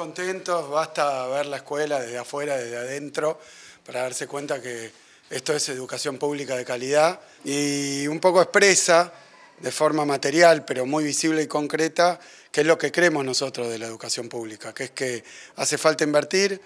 contentos, basta ver la escuela desde afuera, desde adentro, para darse cuenta que esto es educación pública de calidad y un poco expresa de forma material, pero muy visible y concreta, qué es lo que creemos nosotros de la educación pública, que es que hace falta invertir,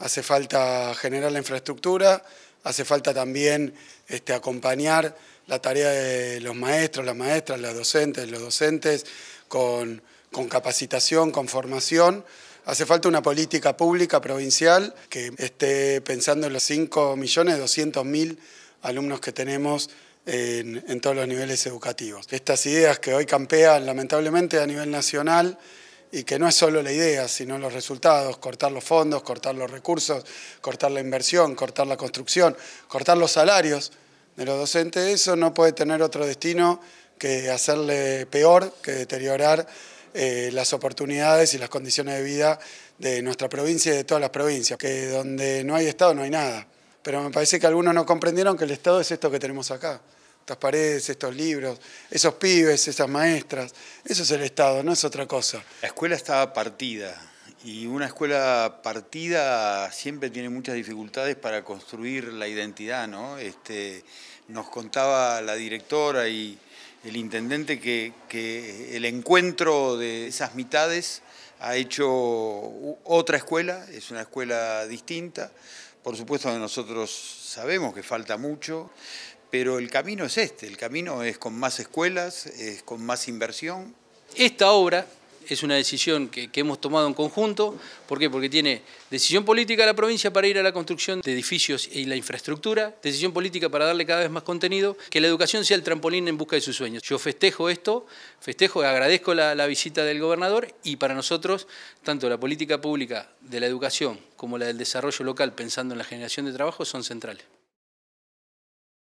hace falta generar la infraestructura, hace falta también este, acompañar la tarea de los maestros, las maestras, las docentes, los docentes, con con capacitación, con formación. Hace falta una política pública provincial que esté pensando en los 5.200.000 alumnos que tenemos en, en, todos los niveles educativos. Estas ideas que hoy campean lamentablemente a nivel nacional y que no es solo la idea, sino los resultados, cortar los fondos, cortar los recursos, cortar la inversión, cortar la construcción, cortar los salarios de los docentes, eso no puede tener otro destino que hacerle peor, que deteriorar eh, las oportunidades y las condiciones de vida de nuestra provincia y de todas las provincias, que donde no hay Estado no hay nada. Pero me parece que algunos no comprendieron que el Estado es esto que tenemos acá, estas paredes, estos libros, esos pibes, esas maestras, eso es el Estado, no es otra cosa. La escuela estaba partida y una escuela partida siempre tiene muchas dificultades para construir la identidad, ¿no? Este, nos contaba la directora y el intendente que, el encuentro de esas mitades ha hecho otra escuela, es una escuela distinta. Por supuesto que nosotros sabemos que falta mucho, pero el camino es este, el camino es con más escuelas, es con más inversión. Esta obra es una decisión que, hemos tomado en conjunto. ¿Por qué? Porque tiene decisión política la provincia para ir a la construcción de edificios y la infraestructura, decisión política para darle cada vez más contenido, que la educación sea el trampolín en busca de sus sueños. Yo festejo esto, festejo, agradezco la visita del gobernador y para nosotros, tanto la política pública de la educación como la del desarrollo local, pensando en la generación de trabajo, son centrales.